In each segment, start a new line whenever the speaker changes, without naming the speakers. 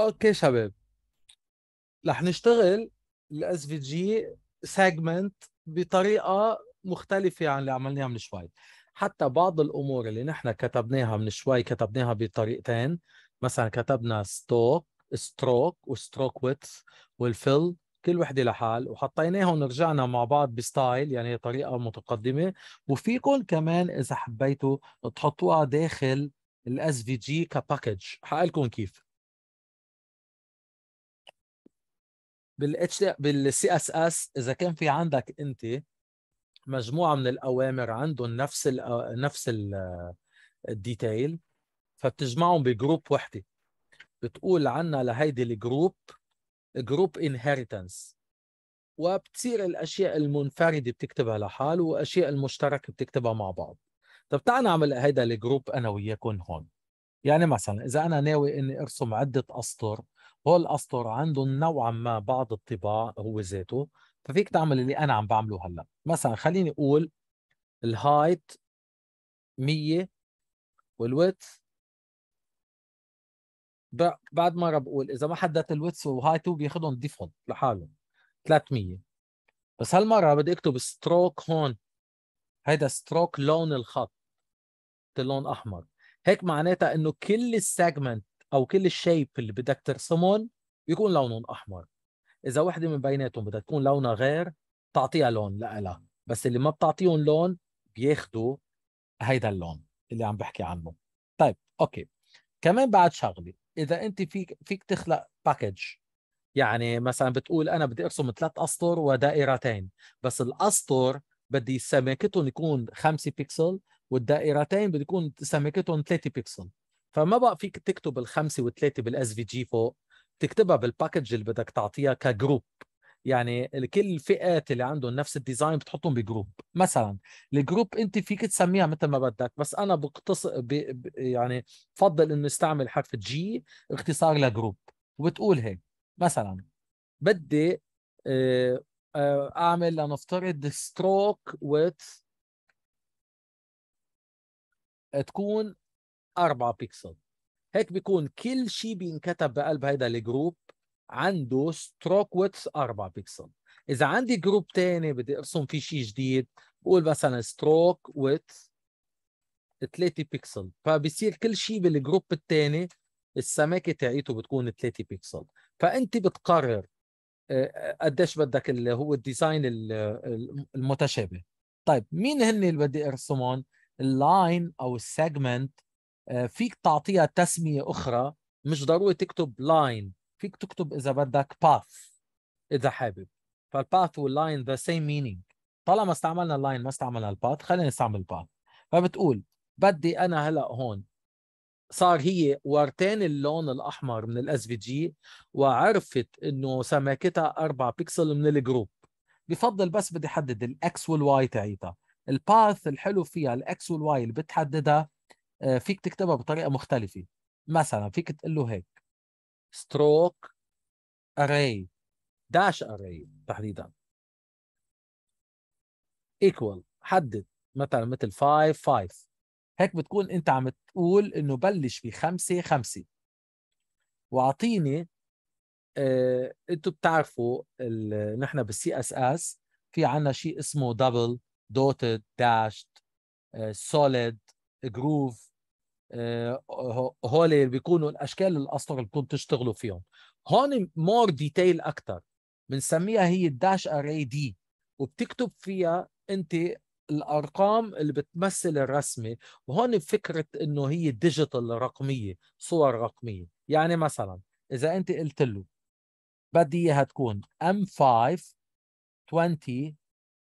اوكي شباب
رح نشتغل الاس في جي سيجمنت بطريقه مختلفه عن اللي عملناها من شوي حتى بعض الامور اللي نحن كتبناها من شوي كتبناها بطريقتين مثلا كتبنا ستوك ستروك وستروك ويتس والفيل كل وحدة لحال وحطيناهم رجعنا مع بعض بستايل يعني طريقة متقدمة وفيكم كمان إذا حبيتوا تحطوها داخل الاس في جي كباكج حقلكم كيف بالاتش بالسي اس اس اذا كان في عندك انت مجموعه من الاوامر عندهم نفس الـ نفس الديتيل فبتجمعهم بجروب وحده بتقول عنا لهيدي الجروب جروب انهيرتنس وبتصير الاشياء المنفرده بتكتبها لحال واشياء المشتركه بتكتبها مع بعض طب تعال نعمل هيدا الجروب انا وياكم هون يعني مثلا اذا انا ناوي اني ارسم عده اسطر هول الاسطر عندهم نوعا ما بعض الطباع هو ذاته ففيك تعمل اللي انا عم بعمله هلا مثلا خليني اقول الهايت 100 والويت بعد مره بقول اذا ما حددت الويتس وهايته بياخذهم ديفولت لحالهم 300 بس هالمره بدي اكتب ستروك هون هيدا ستروك لون الخط اللون احمر هيك معناتها انه كل السيجمنت او كل الشيب اللي بدك ترسمهم بيكون لونهم احمر اذا وحده من بيناتهم بدها تكون لونها غير تعطيها لون لها بس اللي ما بتعطيهم لون بياخذوا هيدا اللون اللي عم بحكي عنه طيب اوكي كمان بعد شغله اذا انت فيك فيك تخلق باكج يعني مثلا بتقول انا بدي ارسم ثلاث اسطر ودائرتين بس الاسطر بدي سماكتهم يكون 5 بيكسل والدائرتين بده يكون سماكتهم 3 بيكسل فما بقى فيك تكتب الخمسه والثلاثه بالاس في جي فوق تكتبها بالباكج اللي بدك تعطيها كجروب يعني كل الفئات اللي عندهم نفس الديزاين بتحطهم بجروب مثلا الجروب انت فيك تسميها مثل ما بدك بس انا بقتص ب... ب... يعني بفضل انه استعمل حرف جي اختصار لجروب وبتقول هيك مثلا بدي آه، آه، اعمل لنفترض ستروك وت تكون 4 بيكسل هيك بيكون كل شيء بينكتب بقلب هيدا الجروب عنده ستروك ويتس 4 بيكسل اذا عندي جروب تاني بدي ارسم فيه شيء جديد بقول مثلا ستروك ويتس 3 بيكسل فبصير كل شيء بالجروب الثاني السماكه تاعيته بتكون 3 بيكسل فانت بتقرر آه، آه، قديش بدك اللي هو الديزاين المتشابه طيب مين هن اللي بدي ارسمهم اللاين او السيجمنت آه، فيك تعطيها تسمية أخرى مش ضروري تكتب لاين فيك تكتب إذا بدك باث إذا حابب فالباث واللاين ذا سيم مينينج طالما استعملنا اللاين ما استعملنا الباث خلينا نستعمل الباث فبتقول بدي أنا هلأ هون صار هي ورتين اللون الأحمر من الاس في جي وعرفت إنه سماكتها 4 بكسل من الجروب بفضل بس بدي أحدد الإكس والواي تاعيتها الباث الحلو فيها الإكس والواي اللي بتحددها آه، فيك تكتبها بطريقه مختلفه مثلا فيك تقول له هيك ستروك array داش array تحديدا equal حدد مثلا مثل 5 5 هيك بتكون انت عم تقول انه بلش ب 5 5 واعطيني اه انتم بتعرفوا نحن بالسي اس اس في عنا شيء اسمه دبل دوتد داشت سوليد جروف آه، هو اللي بيكونوا الاشكال الاسطر اللي بتكون تشتغلوا فيهم هون مور ديتيل اكثر بنسميها هي الداش اري دي وبتكتب فيها انت الارقام اللي بتمثل الرسمه وهون فكره انه هي ديجيتال رقميه صور رقميه يعني مثلا اذا انت قلت له بدي اياها تكون ام 5 20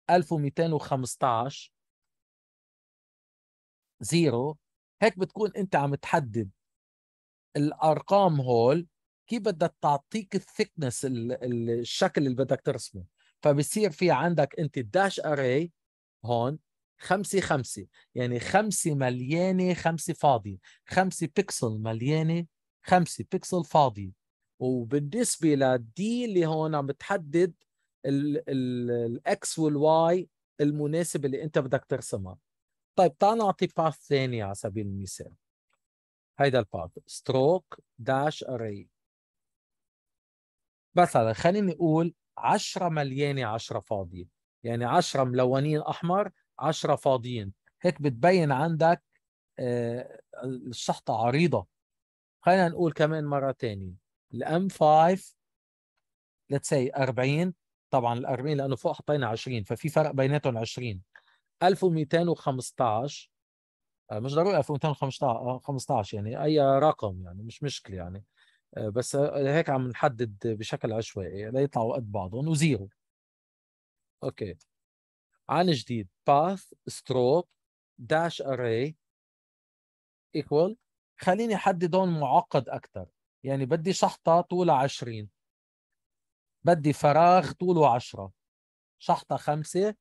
1215 0 هيك بتكون انت عم تحدد الارقام هول كيف بدها تعطيك الثيكنس الشكل اللي بدك ترسمه فبصير في عندك انت الداش اري هون خمسة خمسة يعني خمسة مليانة خمسة فاضية خمسة بيكسل مليانة خمسة بيكسل فاضية وبالنسبة للدي اللي هون عم بتحدد الاكس والواي المناسب اللي انت بدك ترسمها طيب تعال نعطي باث ثاني على سبيل المثال هيدا الباث ستروك داش اري مثلا خليني اقول 10 مليانه 10 فاضيه يعني 10 ملونين احمر 10 فاضيين هيك بتبين عندك آه، الشحطه عريضه خلينا نقول كمان مره ثانيه الام 5 ليتس سي 40 طبعا ال 40 لانه فوق حطينا 20 ففي فرق بيناتهم 20 1215 آه، مش ضروري 1215 آه، يعني اي رقم يعني مش مشكله يعني آه، بس هيك عم نحدد بشكل عشوائي ليطلعوا قد بعضهم وزيرو اوكي عن جديد باث ستروب داش array equal خليني احدد هون معقد اكثر يعني بدي شحطه طولها 20 بدي فراغ طوله 10 شحطه 5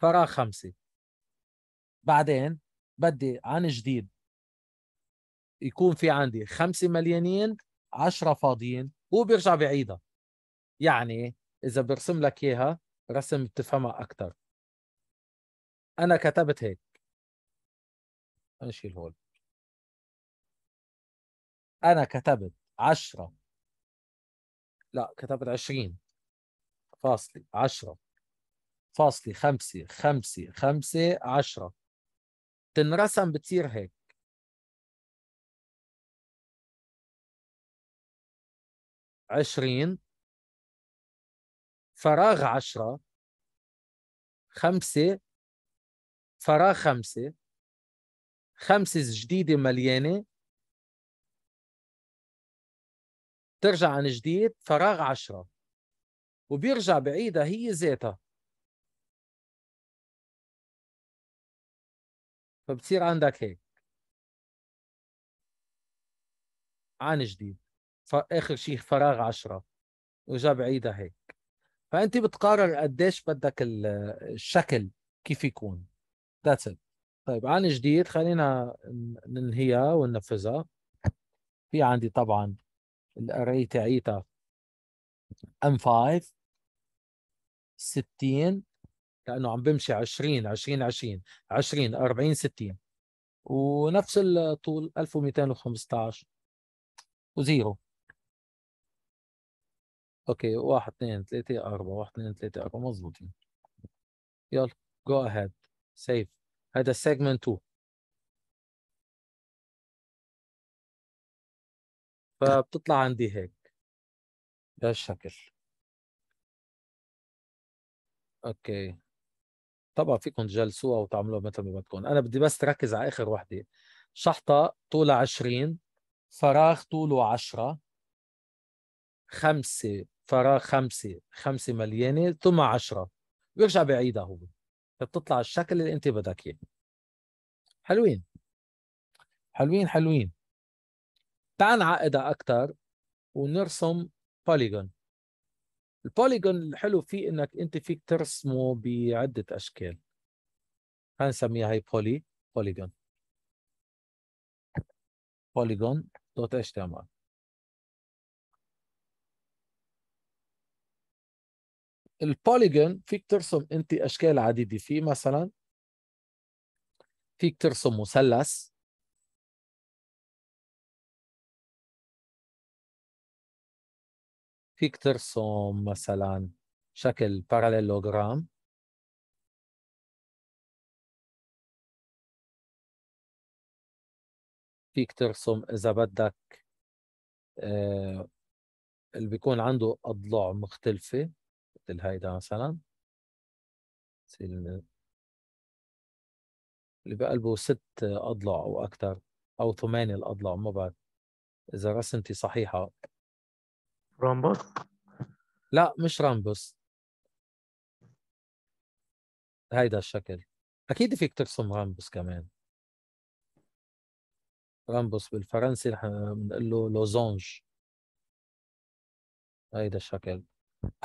فراغ خمسة بعدين بدي عن جديد يكون في عندي خمسة مليانين عشرة فاضيين هو بيرجع بعيدها يعني إذا برسم لك إياها رسم بتفهمها أكثر
أنا كتبت هيك شيل هول
أنا كتبت عشرة لا كتبت عشرين فاصلة عشرة فاصلة خمسة خمسة خمسة عشرة تنرسم بتصير هيك
عشرين فراغ عشرة خمسة فراغ خمسة خمسة جديدة مليانة ترجع عن جديد فراغ عشرة وبيرجع بعيدها هي ذاتها فبتصير عندك هيك
عن جديد فاخر شيء فراغ 10 وجاب عيدها هيك فانت بتقرر قديش بدك الشكل كيف يكون ذاتس طيب عن جديد خلينا ننهيها وننفذها في عندي طبعا الاري تاعيتها ام 5 60 لانه عم بمشي 20 20 20 20 40 60 ونفس الطول 1215 وزيرو اوكي 1 2 3 4 1 2 3 4 مضبوطين يلا جو اهيد
سيف هذا سيجمنت 2 فبتطلع عندي هيك بهالشكل
اوكي طبعا فيكم تجلسوها وتعملوها مثل ما بدكم انا بدي بس تركز على اخر وحده شحطه طولها 20 فراغ طوله 10 خمسة فراغ خمسة خمسة مليانة ثم 10 بيرجع بعيدها هو بتطلع الشكل اللي انت بدك اياه حلوين حلوين حلوين تعال نعقدها اكثر ونرسم بوليجون البوليجون الحلو فيه انك انت فيك ترسمه بعده اشكال هنسميها هاي بولي بوليجون بوليجون دوت اتش تي ام ال البوليجون فيك ترسم انت اشكال عديده فيه مثلا
فيك ترسم مثلث فيك ترسم مثلا شكل باراليلوغرام فيك ترسم إذا بدك آه اللي بيكون عنده أضلاع
مختلفة مثل هيدا مثلا اللي بقلبه ست أضلاع أو أكثر أو ثمانية الأضلاع ما بعرف إذا رسمتي صحيحة رامبوس لا
مش رامبوس هيدا الشكل اكيد فيك ترسم رامبوس كمان رامبوس بالفرنسي
رح بنقول له لوزونج هيدا الشكل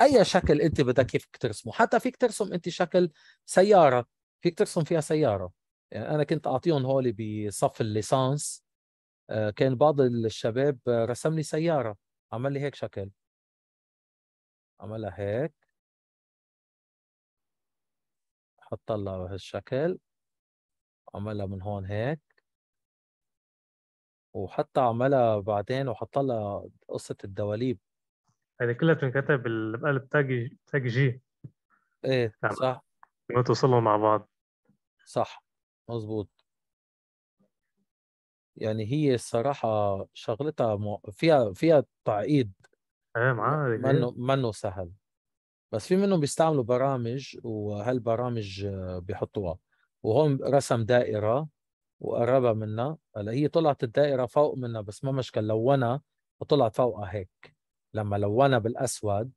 اي شكل انت بدك كيف ترسمه حتى فيك ترسم انت شكل سياره فيك ترسم فيها سياره يعني انا كنت اعطيهم هولي بصف الليسانس آه، كان بعض الشباب رسم لي سياره عمل لي هيك شكل عملها هيك لها بهالشكل عملها من هون هيك وحتى عملها بعدين وحطلها قصة الدواليب هذه كلها بتنكتب بقلب تاج تاج جي ايه صح بتوصلهم مع بعض صح مزبوط يعني هي الصراحة شغلتها مو... فيها فيها تعقيد آه، يعني ايه معاه منه منه سهل بس في منهم بيستعملوا برامج وهالبرامج بيحطوها وهون رسم دائرة وقربها منا هلا هي طلعت الدائرة فوق منا بس ما مشكل لونها وطلعت فوقها هيك لما لونها بالأسود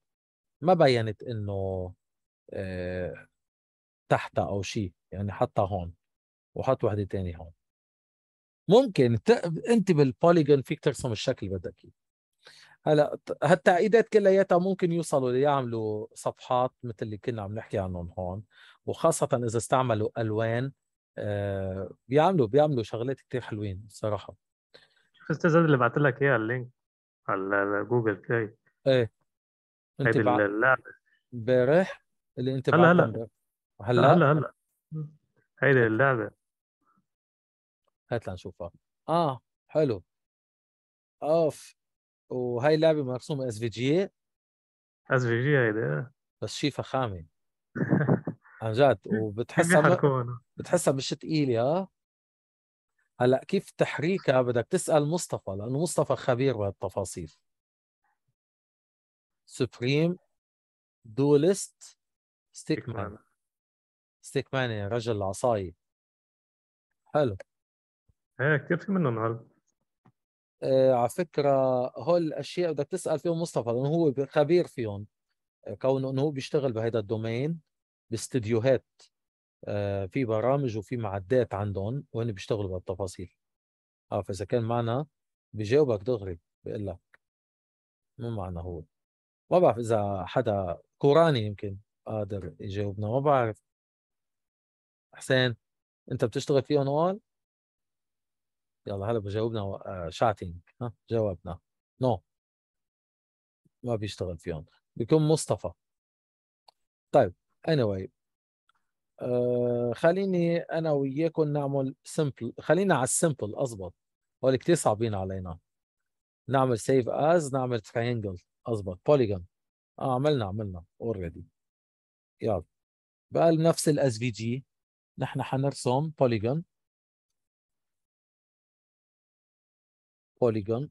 ما بينت إنه آه، تحتها أو شيء يعني حطها هون وحط وحدة تانية هون ممكن انت بالبوليجون فيك ترسم الشكل اللي بدك اياه هلا هالتعقيدات كلياتها ممكن يوصلوا ليعملوا صفحات مثل اللي كنا عم نحكي عنهم هون وخاصه اذا استعملوا الوان بيعملوا آه، بيعملوا شغلات كثير حلوين الصراحه استاذ اللي بعت لك إياه اللينك على جوجل بلاي ايه
انت بعت
امبارح اللي انت هلا هلا هلا هلا هلا هيدي اللعبه هات لنشوفها اه حلو اوف وهي اللعبه مرسومه اس في جي اس في جي هيدا بس شي فخامه عن جد وبتحسها ب... بتحسها مش ثقيله اه هلا كيف تحريكها بدك تسال مصطفى لانه مصطفى خبير بهالتفاصيل سوبريم دولست ستيكمان ستيكمان يا رجل العصايه حلو ايه كثير في منهم هل آه على فكره هول الاشياء بدك تسال فيهم مصطفى لانه هو خبير فيهم إيه، كونه انه هو بيشتغل بهذا الدومين باستديوهات آه في برامج وفي معدات عندهم وهن بيشتغلوا بهالتفاصيل اه فاذا كان معنا بجاوبك دغري بيقول لك مو معنا هو ما بعرف اذا حدا كوراني يمكن قادر يجاوبنا ما بعرف حسين انت بتشتغل فيهم هون؟ يلا هلا بجاوبنا آه، شاتنج ها جاوبنا نو ما بيشتغل فيهم بيكون مصطفى طيب anyway آه خليني انا وياكم نعمل سمبل خلينا على السمبل اضبط هول كثير صعبين علينا نعمل سيف از نعمل ترينجل اضبط بوليجون اه عملنا عملنا اوريدي يلا بقى نفس الاس في جي نحن حنرسم بوليجون بوليجون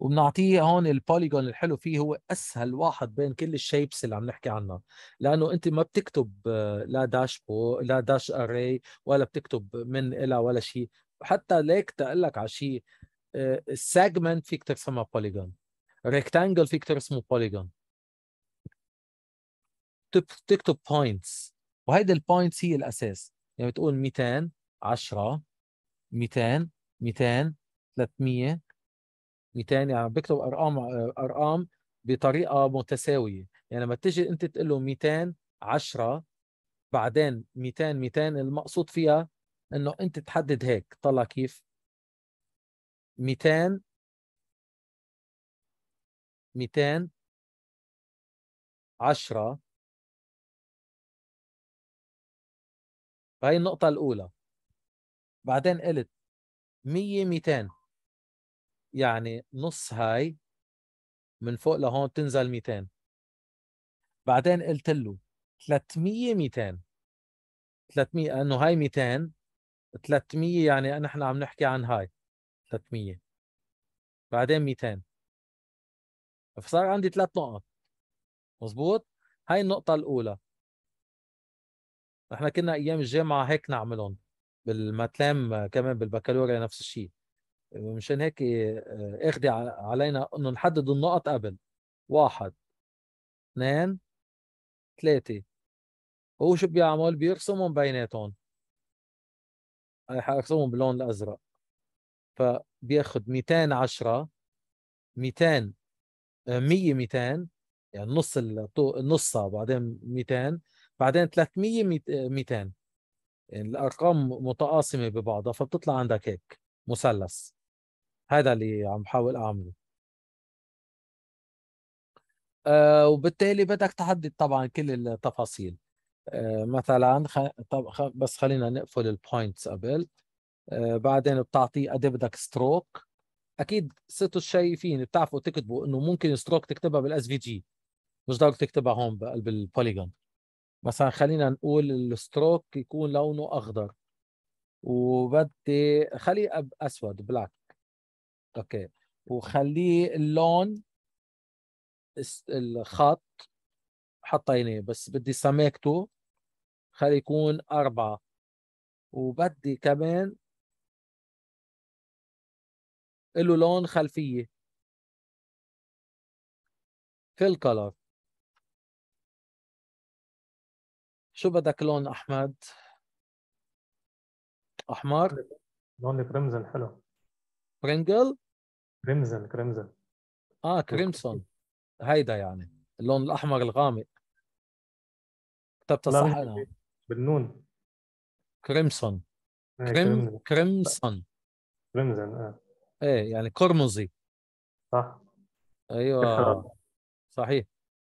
وبنعطيه هون البوليجون الحلو فيه هو اسهل واحد بين كل الشيبس اللي عم نحكي عنها لانه انت ما بتكتب آه، لا داش بو لا داش اري ولا بتكتب من الى ولا شيء حتى ليك تقول لك على شيء السيجمنت آه، فيك ترسمها بوليجون ريكتانجل فيك ترسمه بوليجون تكتب بوينتس وهيدي البوينتس هي الاساس يعني بتقول 200 10 200 200 300 200 يعني بكتب ارقام ارقام بطريقه متساويه يعني لما تيجي انت تقول له 200 10 بعدين 200 200 المقصود فيها انه انت تحدد هيك طلع كيف
200 200 10
هاي النقطة الأولى بعدين قلت 100 200 يعني نص هاي من فوق لهون بتنزل 200 بعدين قلت له 300 200 300 لانه هاي 200 300 يعني نحن عم نحكي عن هاي 300 بعدين 200 فصار عندي ثلاث نقط مزبوط هاي النقطة الأولى نحن كنا أيام الجامعة هيك نعملهم بالماتلام كمان بالبكالوريا نفس الشيء ومشان هيك آه، اخدي علينا انه نحدد النقط قبل واحد اثنين ثلاثة هو شو بيعمل بيرسمهم بيناتهم حيرسمهم باللون الازرق فبياخد 210 200 100 200 يعني نص نصها بعدين 200 بعدين 300 200 آه، يعني الارقام متقاسمه ببعضها فبتطلع عندك هيك مثلث هذا اللي عم بحاول اعمله أه وبالتالي بدك تحدد طبعا كل التفاصيل أه مثلا خ... طب خ... بس خلينا نقفل البوينتس قبل أه بعدين بتعطيه قد إيه بدك ستروك اكيد ستو شايفين بتعرفوا تكتبوا انه ممكن ستروك تكتبها بالاس في جي مش ضروري تكتبها هون بقلب البوليجون مثلا خلينا نقول الستروك يكون لونه اخضر وبدي خليه اسود بلاك اوكي وخليه اللون الخط حطيناه بس بدي سماكته خلي يكون أربعة وبدي كمان
له لون خلفية في الكلر شو بدك لون أحمد؟
أحمر؟ لون الكرمزن حلو برينجل كريمزن كريمزن اه كريمسون هيدا يعني اللون الاحمر الغامق كتبتها صح انا بالنون كريمسون إيه، كريم كريمسون كريمزن اه ايه يعني قرمزي صح ايوه صحيح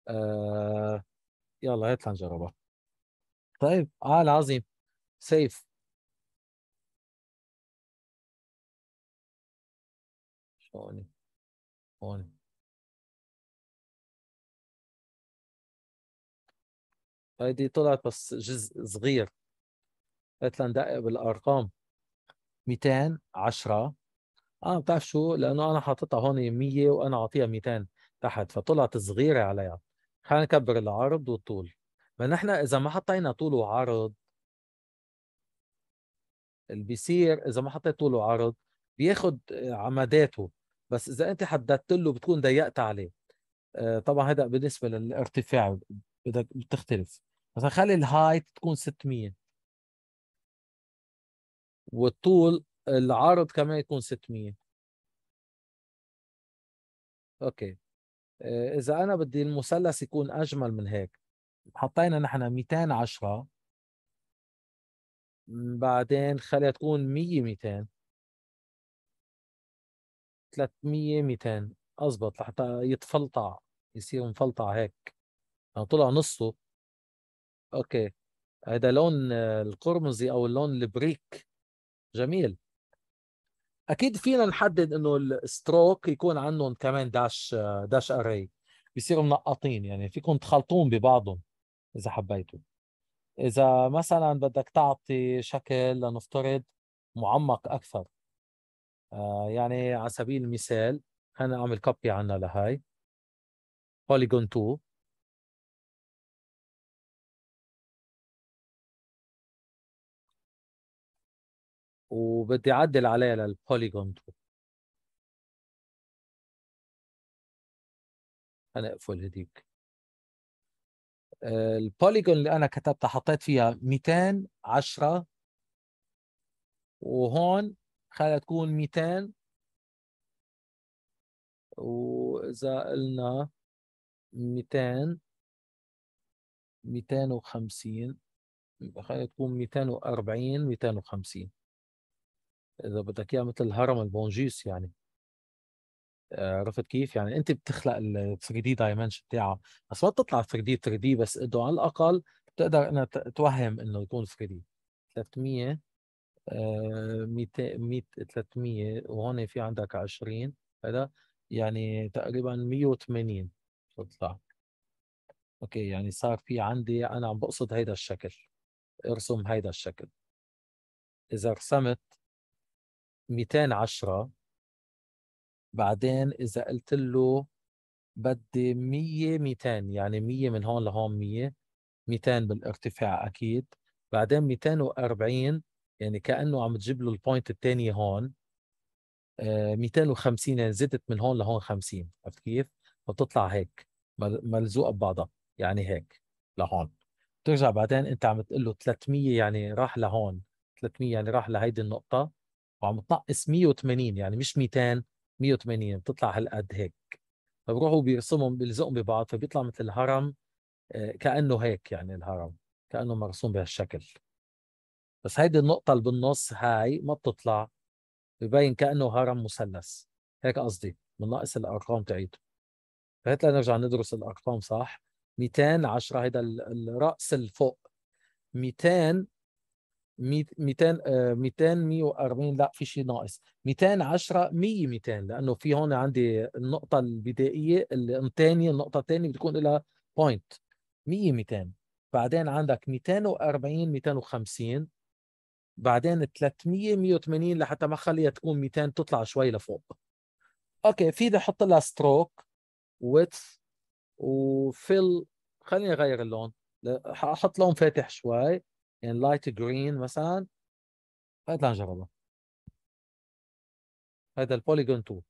آه يلا هات لنجربها طيب اه العظيم
سيف هون هون
هيدي طلعت بس جزء صغير قلت ندقق بالارقام 10 اه بتعرف شو لانه انا حاططها هون 100 وانا عاطيها 200 تحت فطلعت صغيره عليها خلينا نكبر العرض والطول ما نحن اذا ما حطينا طول وعرض اللي بيصير اذا ما حطيت طول وعرض بياخد عمداته بس اذا انت حددت له بتكون ضيقت عليه آه، طبعا هذا بالنسبه للارتفاع بدك بتختلف مثلا خلي الهايت تكون 600 والطول العرض كمان يكون 600
اوكي آه، اذا انا بدي المثلث
يكون اجمل من هيك حطينا نحن 210 بعدين خليها تكون 100 200 300 200 اضبط لحتى يتفلطع يصير مفلطع هيك طلع نصه اوكي هذا لون آه، القرمزي او اللون البريك جميل اكيد فينا نحدد انه الستروك يكون عندهم كمان داش آه، داش اري بيصيروا منقطين يعني فيكم تخلطون ببعضهم اذا حبيتوا اذا مثلا بدك تعطي شكل لنفترض معمق اكثر آه، يعني على سبيل المثال انا اعمل كوبي عنا لهاي بوليجون 2
وبدي اعدل عليها للبوليجون 2 انا اقفل هديك
آه، البوليجون اللي انا كتبتها حطيت فيها 210 وهون خليها تكون 200
واذا قلنا 200
250 خلينا تكون 240 250 اذا بدك اياها مثل هرم البونجيس يعني آه، عرفت كيف؟ يعني انت بتخلق ال 3 دي دايمنشن تاعها بس ما بتطلع 3 دي 3 دي بس انه على الاقل بتقدر انها توهم انه يكون 3 دي 300 200 آه، ميت 300 وهون في عندك 20 هذا يعني تقريبا 180 بتطلع اوكي يعني صار في عندي انا عم بقصد هيدا الشكل ارسم هيدا الشكل اذا رسمت 210 بعدين اذا قلت له بدي 100 200 يعني 100 من هون لهون 100 200 بالارتفاع اكيد بعدين 240 يعني كانه عم تجيب له البوينت الثانيه هون 250 آه، يعني زدت من هون لهون 50 عرفت كيف؟ فبتطلع هيك ملزوقه ببعضها يعني هيك لهون بترجع بعدين انت عم تقول له 300 يعني راح لهون 300 يعني راح لهيدي النقطه وعم تنقص 180 يعني مش 200 180 بتطلع هالقد هيك فبروحوا بيرسمهم بيلزقهم ببعض فبيطلع مثل الهرم آه، كانه هيك يعني الهرم كانه مرسوم بهالشكل بس هيدي النقطة اللي بالنص هاي ما بتطلع ببين كأنه هرم مثلث هيك قصدي من ناقص الأرقام تعيده فهيك لنرجع ندرس الأرقام صح 210 هيدا الرأس الفوق 200 200 200 140 لا في شيء ناقص 210 100 200 لانه في هون عندي النقطه البدائيه الثانيه النقطه الثانيه بتكون لها بوينت 100 200 بعدين عندك 240 250 بعدين 300 180 لحتى ما خليها تكون 200 تطلع شوي لفوق اوكي في بدي احط لها ستروك ويدث وفيل خليني اغير اللون احط لون فاتح شوي يعني لايت جرين مثلا هذا نجربه هذا البوليجون 2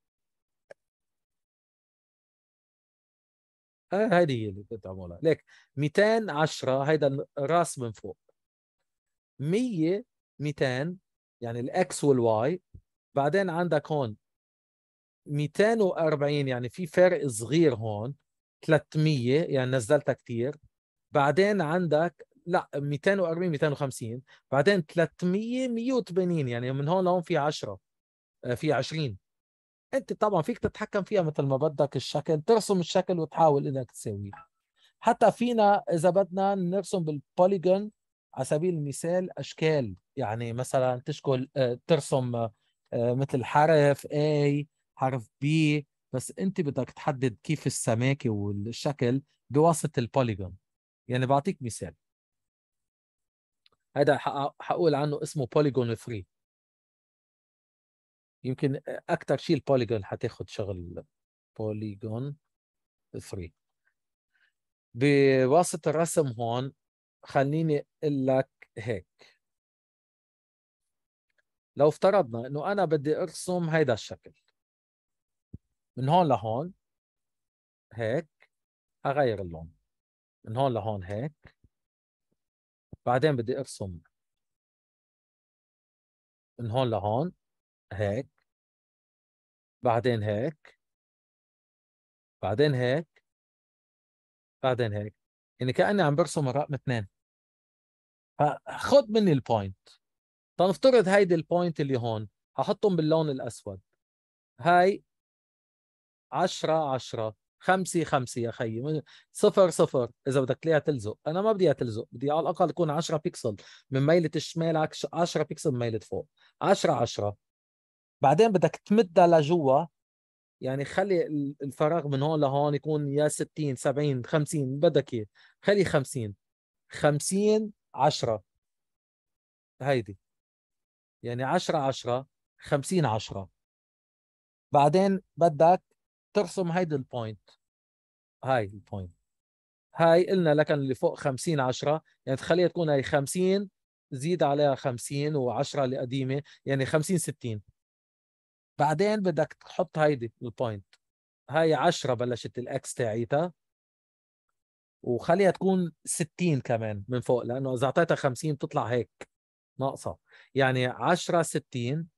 آه، هذه هي اللي كنت اعملها ليك 210 هيدا الراس من فوق 100 200 يعني الاكس والواي بعدين عندك هون 240 يعني في فرق صغير هون 300 يعني نزلتها كثير بعدين عندك لا 240 250 بعدين 300 180 يعني من هون لهون في 10 آه، في 20 انت طبعا فيك تتحكم فيها مثل ما بدك الشكل ترسم الشكل وتحاول انك تساويه حتى فينا اذا بدنا نرسم بالبوليجون على سبيل المثال اشكال يعني مثلا تشكل آه، ترسم آه، آه، مثل حرف A حرف B بس انت بدك تحدد كيف السماكه والشكل بواسطه البوليجون يعني بعطيك مثال هذا حقول عنه اسمه بوليجون 3 يمكن اكثر شيء البوليجون حتاخذ شغل بوليجون 3 بواسطه الرسم هون خليني اقول لك هيك لو افترضنا انه انا بدي ارسم هيدا الشكل من هون لهون هيك اغير اللون من هون لهون هيك بعدين بدي ارسم
من هون لهون هيك بعدين هيك بعدين هيك
بعدين هيك يعني كاني عم برسم الرقم اثنين فخذ مني البوينت تنفترض هيدي البوينت اللي هون هحطهم باللون الاسود هاي 10 10 5 5 يا خيي صفر صفر إذا بدك تلاقيها تلزق أنا ما بدي إياها تلزق بدي على الأقل تكون 10 بيكسل من ميلة الشمال 10 بيكسل من ميلة فوق 10 10 بعدين بدك تمدها لجوا يعني خلي الفراغ من هون لهون يكون يا 60 70 50 بدك اياه خلي 50 50 10 هيدي يعني 10 10 50 10 بعدين بدك ترسم هيدي البوينت هاي البوينت هاي قلنا لكن اللي فوق 50 10 يعني تخليها تكون هي 50 زيد عليها 50 و10 اللي قديمه يعني 50 60 بعدين بدك تحط هيدي البوينت هاي 10 بلشت الاكس تاعيتها وخليها تكون 60 كمان من فوق لانه اذا اعطيتها 50 بتطلع هيك ناقصه يعني 10 60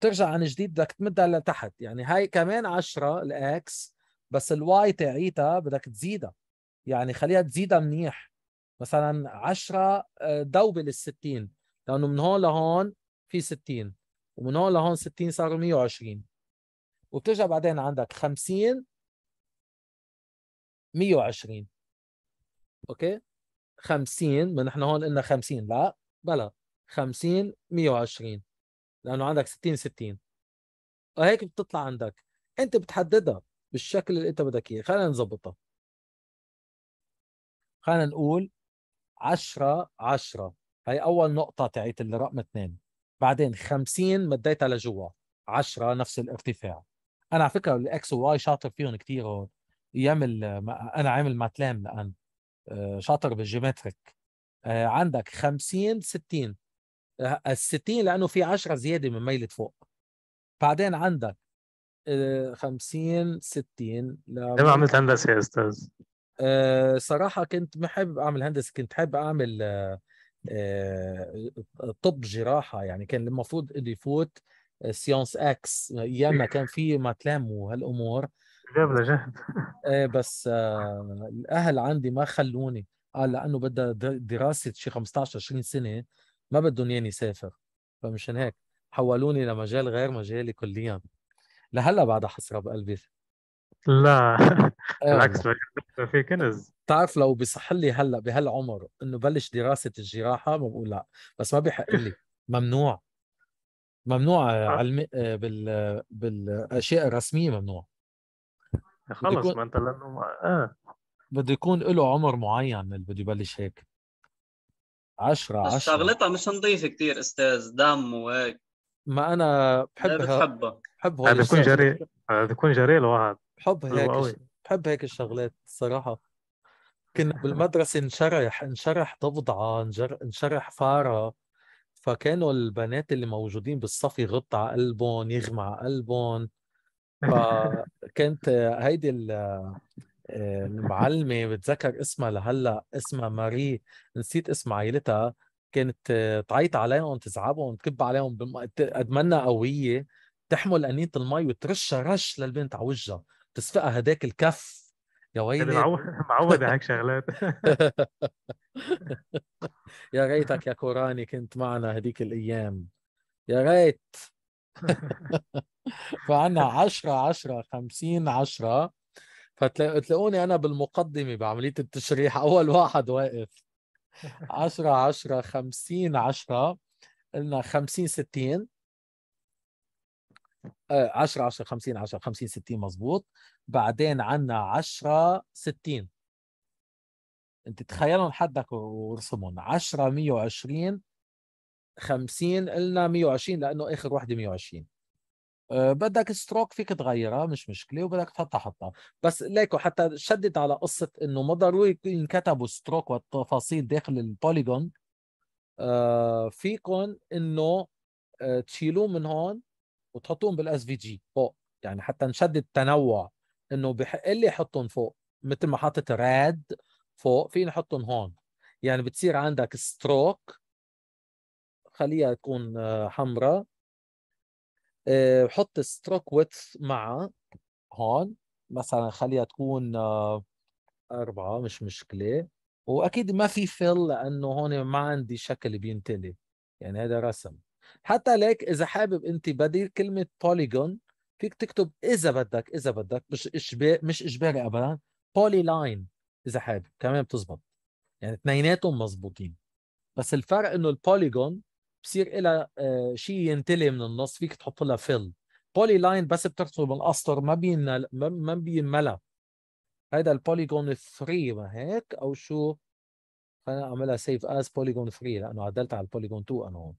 ترجع عن جديد بدك تمدها لتحت يعني هاي كمان 10 الاكس بس الواي تاعيتها بدك تزيدها يعني خليها تزيدها منيح مثلا 10 آه، دوبه لل 60 لانه من هون لهون في 60 ومن هون لهون 60 صاروا 120 وبترجع بعدين عندك 50 120 اوكي 50 ما نحن هون قلنا 50 لا بلا 50 120 لانه عندك 60 60 وهيك بتطلع عندك انت بتحددها بالشكل اللي انت بدك اياه خلينا نظبطها خلينا نقول 10 10 هي اول نقطة تاعت الرقم 2 بعدين 50 مديتها لجوا 10 نفس الارتفاع انا على فكرة الاكس وواي شاطر فيهم كثير هون ايام انا عامل ماتلام لان آه، شاطر بالجيومتريك آه، عندك 50 60 ال 60 لانه في 10 زياده من ميله فوق بعدين عندك 50 60 لما عملت هندسه يا استاذ؟ آه، صراحه كنت محب اعمل هندسه كنت حابب اعمل طب جراحه يعني كان المفروض انه يفوت سيونس اكس ايام ما كان في ماتلام وهالامور جاب جهد ايه بس آه الاهل عندي ما خلوني قال لانه بدها دراسه شي 15 20 سنه ما بدهم ياني سافر فمشان هيك حولوني لمجال غير مجالي كليا لهلا بعد حسره بقلبي لا إيه. بالعكس في كنز بتعرف لو بصح لي هلا بهالعمر انه بلش دراسه الجراحه ما بقول لا بس ما بحق لي ممنوع ممنوع آه. علمي آه، بال بالاشياء الرسميه ممنوع خلص يكون... ما انت لانه اه بده يكون له عمر معين اللي بده يبلش هيك 10 10 شغلتها مش نظيفه كثير استاذ دم وهيك ما انا بحبها بتحبها بحب هو بيكون جري بيكون جري الواحد بحب هيك بحب هيك الشغلات الصراحه كنا بالمدرسه نشرح نشرح ضفدعه نشرح فاره فكانوا البنات اللي موجودين بالصف يغطوا على قلبهم يغمى على قلبهم فكنت هيدي المعلمة آه، بتذكر اسمها لهلا اسمها ماري نسيت اسم عائلتها كانت تعيط عليهم تزعبهم تكب عليهم ادمنا قوية تحمل أنينة المي وترشها رش للبنت على وجهها تسفقها هداك الكف يا ويلي معودة هيك شغلات يا ريتك يا كوراني كنت معنا هديك الأيام يا ريت فعنا 10 10 50 10 فتلاقوني انا بالمقدمه بعمليه التشريح اول واحد واقف 10 10 50 10 قلنا 50 60 10 10 50 10 50 60 مزبوط بعدين عنا 10 60 انت تخيلهم حدك وارسمهم 10 120 50 قلنا 120 لانه اخر وحده 120 أه، بدك ستروك فيك تغيرها مش مشكله وبدك تحطها حطها بس ليكو حتى شدد على قصه انه ما ضروري ينكتبوا ستروك والتفاصيل داخل البوليجون أه، فيكم انه أه، تشيلوه من هون وتحطوهم بالاس في جي فوق يعني حتى نشدد التنوع انه بحق لي احطهم فوق مثل ما حاطط راد فوق فيني احطهم هون يعني بتصير عندك ستروك خليها تكون آه، حمراء بحط ستروك ويدث مع هون مثلا خليها تكون آه، أربعة مش مشكلة وأكيد ما في فل لأنه هون ما عندي شكل بينتلي يعني هذا رسم حتى ليك إذا حابب أنت بديل كلمة بوليجون فيك تكتب إذا بدك إذا بدك مش إجباري مش إجباري أبدا بولي لاين إذا حابب كمان بتزبط يعني اثنيناتهم مزبوطين بس الفرق إنه البوليجون بصير لها آه، شيء ينتلي من النص فيك تحط لها فيل بولي لاين بس بترسم بالاسطر ما بين ما بينملى هذا البوليجون 3 ما هيك او شو خلينا اعملها سيف از بوليجون 3 لانه عدلت على البوليجون 2 انا هون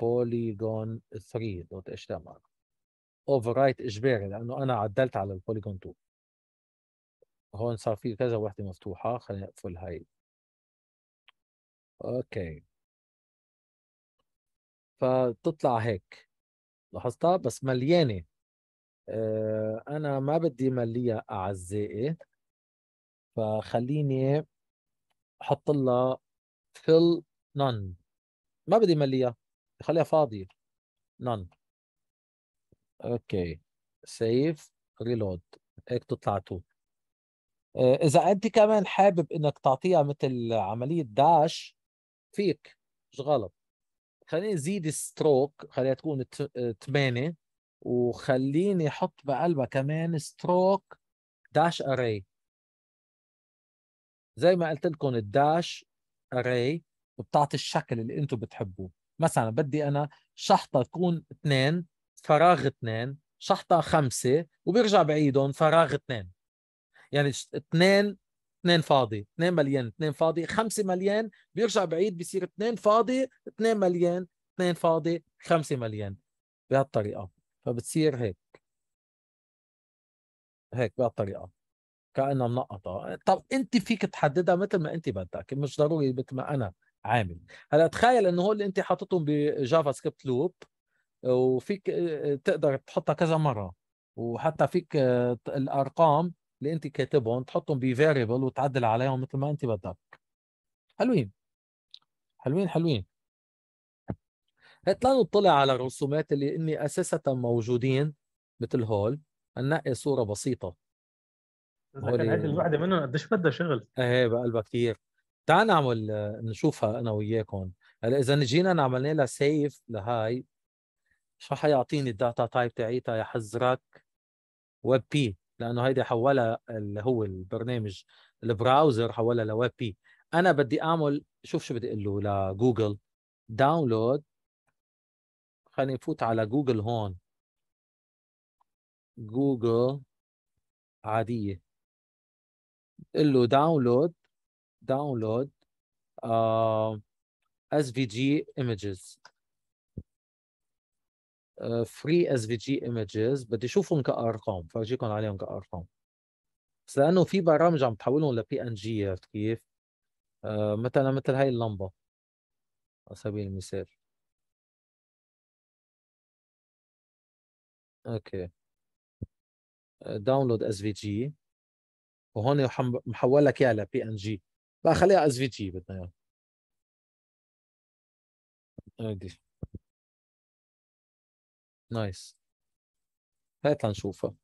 بوليجون 3 دوت تي ام ار اوفر رايت اجباري لانه انا عدلت على البوليجون 2 هون صار في كذا وحده مفتوحه خلينا اقفل هاي اوكي فبتطلع هيك لاحظتها بس مليانه آه، انا ما بدي مليها اعزائي فخليني احط لها fill none ما بدي مليها خليها فاضيه none اوكي سيف ريلود هيك تطلع تو آه، اذا انت كمان حابب انك تعطيها مثل عمليه داش فيك مش غلط خليني زيد ستروك خليها تكون 8 وخليني احط بقلبها كمان ستروك داش اري زي ما قلت لكم الداش اري بتعطي الشكل اللي انتم بتحبوه مثلا بدي انا شحطه تكون اثنين فراغ اثنين شحطه خمسه وبرجع بعيدهم فراغ اثنين يعني اثنين اثنين فاضي اثنين مليان اثنين فاضي خمسة مليان بيرجع بعيد بيصير اثنين فاضي اثنين مليان اثنين فاضي خمسة مليان بهالطريقه فبتصير هيك هيك بهالطريقه كانها منقطه طب انت فيك تحددها مثل ما انت بدك مش ضروري مثل ما انا عامل هلا تخيل انه هو اللي انت حاططهم بجافا سكريبت لوب وفيك آه، آه، تقدر تحطها كذا مره وحتى فيك آه، الارقام اللي انت كاتبهم تحطهم بفاريبل وتعدل عليهم مثل ما انت بدك حلوين حلوين حلوين هات لا نطلع على الرسومات اللي اني اساسا موجودين مثل هول ننقي صوره بسيطه هذه الوحده منهم قديش بدها شغل ايه بقلبها كثير تعال نعمل نشوفها انا وياكم هلا اذا جينا عملنا لها سيف لهاي شو حيعطيني الداتا تايب تاعيتها يا حزرك ويب بي لانه هيدي حولها اللي هو البرنامج البراوزر حولها لويب بي انا بدي اعمل شوف شو بدي اقول له لجوجل داونلود خليني نفوت على جوجل هون
جوجل عاديه
بقول له داونلود داونلود اس في جي ايمجز فري اس في جي ايمجز بدي اشوفهم كارقام فرجيكم عليهم كارقام بس لانه في برامج عم تحولهم لبي ان جي عرفت كيف؟ آه، مثلا مثل هاي اللمبه
على سبيل المثال اوكي داونلود اس في جي وهون محول لك اياها لبي ان جي لا خليها اس في جي بدنا اياها نايس هات هنشوفها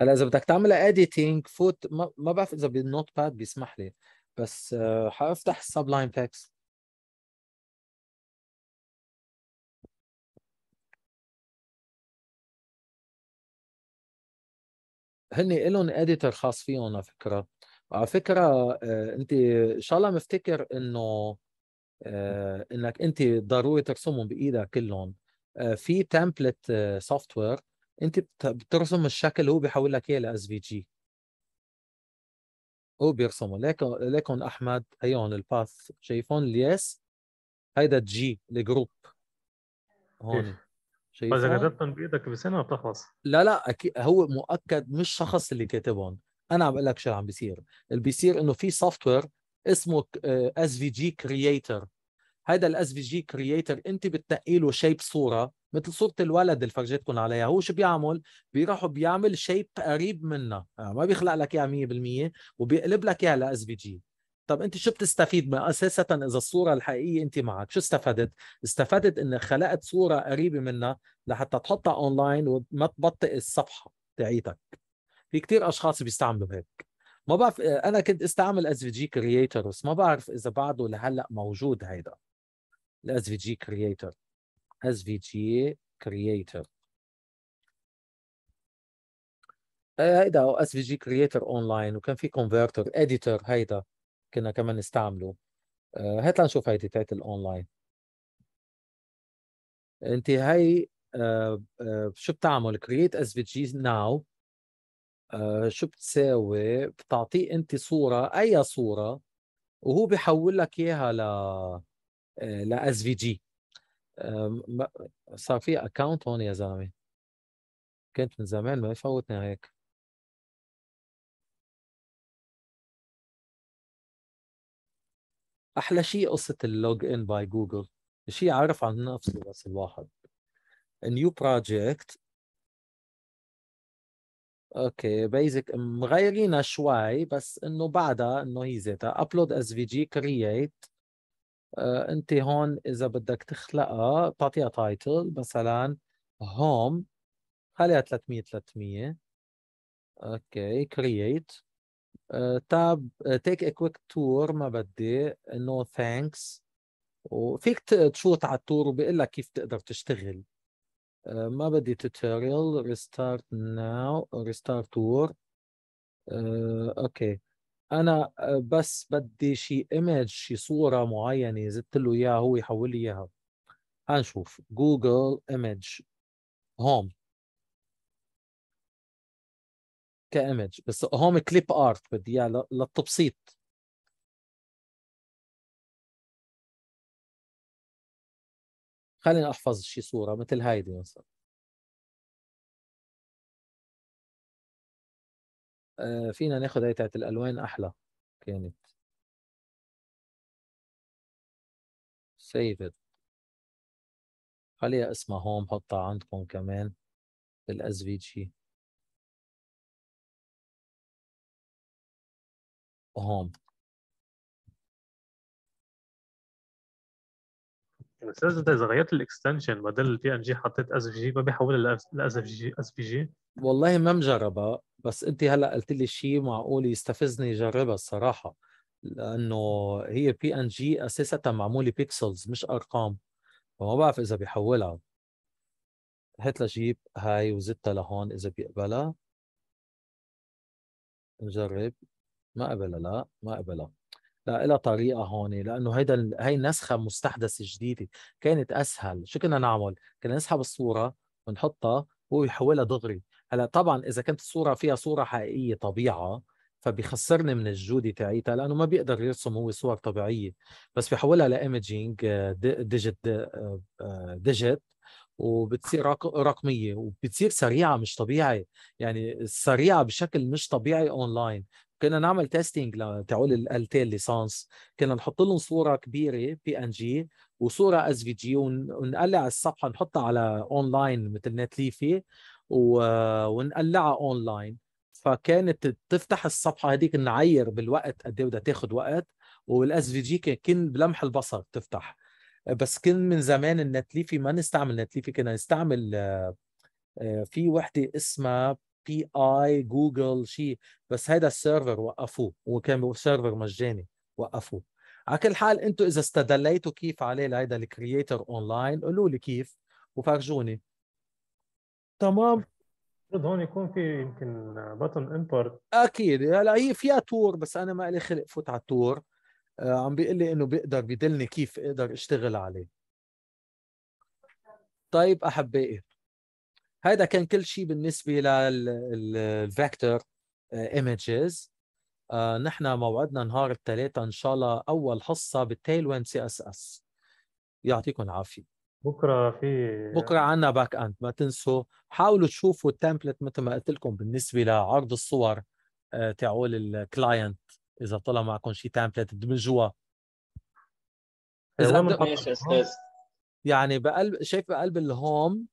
هلا اذا بدك تعمل اديتنج فوت ما, ما بعرف اذا بالنوت باد بيسمح لي بس آه، حافتح السبلاين
تكست هن إلهم اديتر
خاص فيهم على فكره على فكره آه، انت ان شاء الله مفتكر انه آه، انك انت ضروري ترسمهم بايدك كلهم آه، في تمبلت سوفت وير انت بترسم الشكل هو بيحول لك اياه لاس في جي هو بيرسمه لكن لكن احمد هيون الباث شايفون الياس هيدا جي الجروب هون إيه. شايفون اذا كتبتهم بايدك بسنه بتخلص لا لا هو مؤكد مش شخص اللي كاتبهم انا عم بقول لك شو عم بيصير اللي بيصير انه في سوفت وير اسمه اس في جي كرييتر هذا الاس في جي كرييتر انت بتنقي له شيب صوره مثل صوره الولد اللي فرجيتكم عليها هو شو بيعمل بيروح بيعمل شيب قريب منها يعني ما بيخلق لك اياها 100% وبيقلب لك اياها لاس في جي طب انت شو بتستفيد ما اساسا اذا الصوره الحقيقيه انت معك شو استفدت استفدت ان خلقت صوره قريبه منها لحتى تحطها اونلاين وما تبطئ الصفحه تاعيتك في كثير اشخاص بيستعملوا هيك ما بعرف انا كنت استعمل اس في جي كرييتر بس ما بعرف اذا بعده لهلا موجود هيدا الاس في جي كرييتر اس في جي كرييتر هيدا او اس في جي كرييتر اونلاين وكان في كونفرتر اديتر هيدا كنا كمان نستعمله آه، هات لنشوف هيدي تاعت الاونلاين انت هي آه، آه، شو بتعمل كرييت اس في جي ناو آه، شو بتساوي بتعطيه انت صوره اي صوره وهو بيحول لك اياها ل آه، ل اس في جي صار في اكونت هون يا زلمه كنت من زمان ما يفوتني هيك احلى شيء قصه اللوج ان باي جوجل شيء عارف عن نفسه بس الواحد نيو بروجكت اوكي بيزك مغيرينها شوي بس انه بعدها انه هي ذاتها ابلود اس في جي كرييت انت هون اذا بدك تخلقها بتعطيها تايتل مثلا هوم خليها 300 300 اوكي كرييت تاب تيك ا كويك تور ما بدي نو ثانكس وفيك تشوت على التور وبيقول لك كيف تقدر تشتغل ما بدي توتوريال ريستارت ناو ريستارت وور اوكي انا بس بدي شي ايمج شي صوره معينه زدت له اياها هو يحول لي اياها هنشوف جوجل ايمج هوم كايمج بس
هوم كليب ارت بدي اياه للتبسيط خليني احفظ شي صوره مثل هيدي مثلا آه، فينا ناخذ هي تاعت الالوان احلى كانت سيفد خليها اسمها هون بحطها عندكم كمان بالاس في جي هون
بس انت اذا غيرت الاكستنشن بدل البي ان جي حطيت اس في جي ما بيحولها لاس في جي اس بي جي والله ما مجربها بس انت هلا قلت لي شيء معقول يستفزني جربها الصراحه لانه هي بي ان جي اساسا معموله بيكسلز مش ارقام فما بعرف اذا بيحولها هات لجيب هاي وزتها لهون اذا بيقبلها نجرب ما قبلها لا ما قبلها لا لها طريقه هون لانه هيدا هي النسخه مستحدثه جديده كانت اسهل شو كنا نعمل كنا نسحب الصوره ونحطها هو يحولها دغري هلا طبعا اذا كانت الصوره فيها صوره حقيقيه طبيعه فبيخسرني من الجوده تاعيتها لانه ما بيقدر يرسم هو صور طبيعيه بس بيحولها لايمجينج آه، ديجيت آه، آه، ديجيت وبتصير رقميه وبتصير سريعه مش طبيعي يعني سريعه بشكل مش طبيعي اونلاين كنا نعمل تيستينج لتعول الالتين ليسانس كنا نحط لهم صوره كبيره بي ان جي وصوره اس في جي ونقلع الصفحه نحطها على اونلاين مثل نت ليفي ونقلعها اونلاين فكانت تفتح الصفحه هذيك نعير بالوقت قد ايه بدها تاخذ وقت والاس في جي كان بلمح البصر تفتح بس كان من زمان النت ليفي ما نستعمل نت ليفي كنا نستعمل آه، آه، في وحده اسمها بي اي جوجل شيء بس هذا السيرفر وقفوه وكان سيرفر مجاني وقفوه على كل حال انتم اذا استدليتوا كيف عليه لهيدا الكرييتر اونلاين قولوا لي كيف وفرجوني تمام هون يكون في يمكن بطن امبورت اكيد هلا هي فيها تور بس انا ما لي خلق فوت على التور آه، عم بيقول لي انه بيقدر بيدلني كيف اقدر اشتغل عليه طيب احبائي هذا كان كل شيء بالنسبه للفيكتور ايمجز آه،, آه نحن موعدنا نهار الثلاثاء ان شاء الله اول حصه بالتيل وين سي اس اس يعطيكم العافيه بكره في بكره عنا باك اند ما تنسوا حاولوا تشوفوا التمبلت مثل ما قلت لكم بالنسبه لعرض الصور آه، تعول الكلاينت اذا طلع معكم شي تمبلت دمجوها
اذا
يعني بقلب شايف بقلب الهوم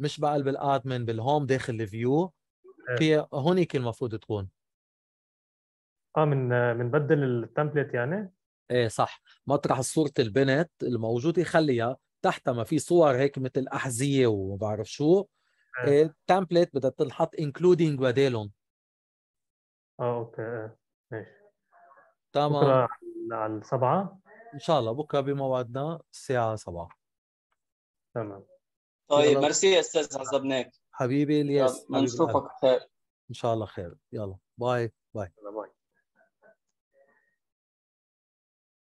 مش بقى بالادمن بالهوم داخل الفيو آه. هي هونيك المفروض تكون اه من بنبدل التمبلت يعني ايه صح مطرح صوره البنت الموجوده خليها تحتها ما في صور هيك مثل احذيه وما بعرف شو آه. إيه التمبلت بدها تنحط انكلودينج بدالهم اه اوكي آه، ماشي تمام بكره على السبعه ان شاء الله بكره بموعدنا الساعه 7 تمام طيب ميرسي يا استاذ عزبناك حبيبي الياس نشوفك خير ان شاء الله خير يلا باي
باي